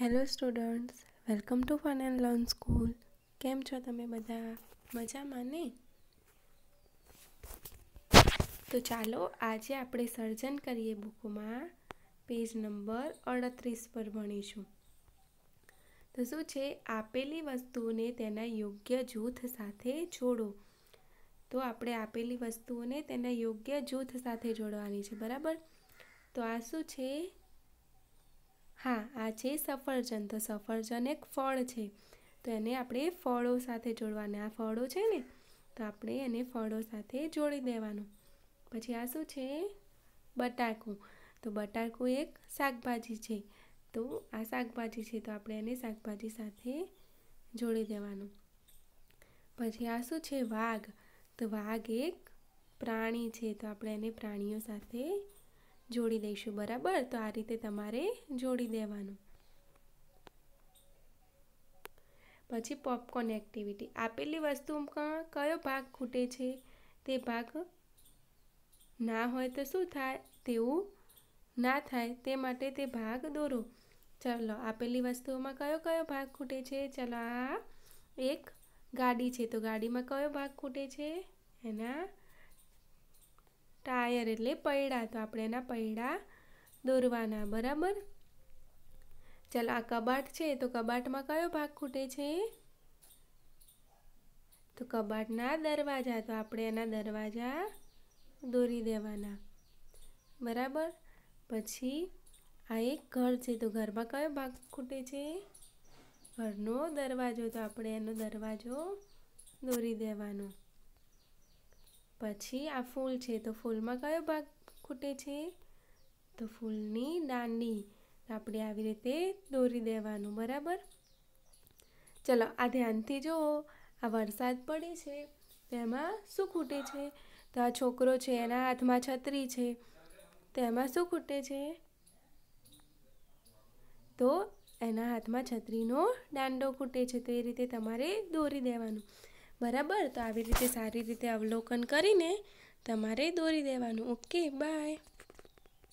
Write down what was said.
hello students welcome to fun and learn school કેમ છો તમે બધા મજામાં ને તો ચાલો આજે આપણે સર્જન કરીએ બુકમાં પેજ નંબર અડત્રીસ પર ભણીશું તો શું છે આપેલી વસ્તુઓને તેના યોગ્ય જૂથ સાથે જોડો તો આપણે આપેલી વસ્તુઓને તેના યોગ્ય જૂથ સાથે જોડવાની છે બરાબર તો આ શું છે હા આ છે સફરજન તો સફરજન એક ફળ છે તો એને આપણે ફળો સાથે જોડવાના આ ફળો છે ને તો આપણે એને ફળો સાથે જોડી દેવાનું પછી આ શું છે બટાકું તો બટાકું એક શાકભાજી છે તો આ શાકભાજી છે તો આપણે એને શાકભાજી સાથે જોડી દેવાનું પછી આ શું છે વાઘ તો વાઘ એક પ્રાણી છે તો આપણે એને પ્રાણીઓ સાથે જોડી દઈશું બરાબર તો આ રીતે તમારે જોડી દેવાનું પછી પોપકોર્ન એક્ટિવિટી આપેલી વસ્તુમાં કયો ભાગ ખૂટે છે તે ભાગ ના હોય તો શું થાય તેવું ના થાય તે માટે તે ભાગ દોરો ચલો આપેલી વસ્તુઓમાં કયો કયો ભાગ ખૂટે છે ચાલો આ એક ગાડી છે તો ગાડીમાં કયો ભાગ ખૂટે છે એના ટાયર એટલે પૈડા તો આપણે એના પૈડા દોરવાના બરાબર ચાલો આ કબાટ છે તો કબાટમાં કયો ભાગ ખૂટે છે તો કબાટના દરવાજા તો આપણે એના દરવાજા દોરી દેવાના બરાબર પછી આ એક ઘર છે તો ઘરમાં કયો ભાગ ખૂટે છે ઘરનો દરવાજો તો આપણે એનો દરવાજો દોરી દેવાનો પછી આ ફૂલ છે તો ફૂલમાં કયો ભાગ ખૂટે છે તો ફૂલની દાંડી આપણે આવી રીતે દોરી દેવાનું બરાબર ચલો આ ધ્યાનથી જુઓ આ વરસાદ પડે છે તેમાં શું ખૂટે છે તો આ છોકરો છે એના હાથમાં છત્રી છે તેમાં શું ખૂટે છે તો એના હાથમાં છત્રીનો દાંડો ખૂટે છે તો એ રીતે તમારે દોરી દેવાનું બરાબર તો આવી રીતે સારી રીતે અવલોકન કરીને તમારે દોરી દેવાનું ઓકે બાય